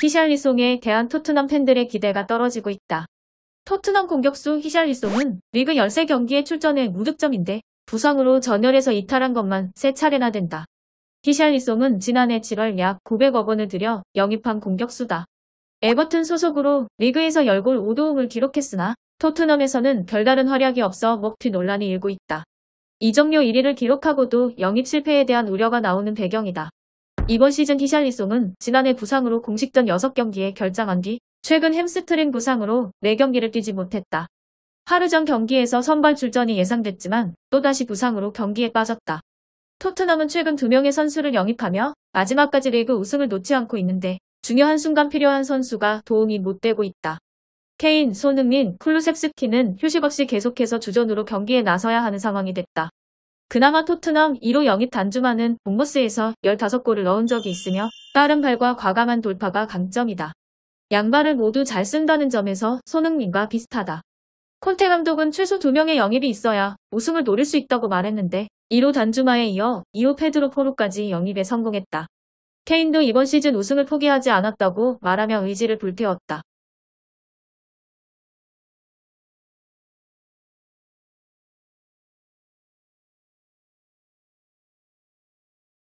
히샬리송에 대한 토트넘 팬들의 기대가 떨어지고 있다. 토트넘 공격수 히샬리송은 리그 13경기에 출전해 무득점인데 부상으로 전열에서 이탈한 것만 3차례나 된다. 히샬리송은 지난해 7월 약 900억 원을 들여 영입한 공격수다. 에버튼 소속으로 리그에서 열골 5도움을 기록했으나 토트넘에서는 별다른 활약이 없어 먹튀 논란이 일고 있다. 이적료 1위를 기록하고도 영입 실패에 대한 우려가 나오는 배경이다. 이번 시즌 히샬리송은 지난해 부상으로 공식전 6경기에 결장한 뒤 최근 햄스트링 부상으로 4경기를 뛰지 못했다. 하루 전 경기에서 선발 출전이 예상됐지만 또다시 부상으로 경기에 빠졌다. 토트넘은 최근 2명의 선수를 영입하며 마지막까지 리그 우승을 놓지 않고 있는데 중요한 순간 필요한 선수가 도움이 못되고 있다. 케인, 손흥민, 쿨루셉스키는 휴식 없이 계속해서 주전으로 경기에 나서야 하는 상황이 됐다. 그나마 토트넘 2로 영입 단주만은 본머스에서 15골을 넣은 적이 있으며 빠른 발과 과감한 돌파가 강점이다. 양발을 모두 잘 쓴다는 점에서 손흥민과 비슷하다. 콘테 감독은 최소 2명의 영입이 있어야 우승을 노릴 수 있다고 말했는데 1호 단주마에 이어 2호 페드로 포로까지 영입에 성공했다. 케인도 이번 시즌 우승을 포기하지 않았다고 말하며 의지를 불태웠다.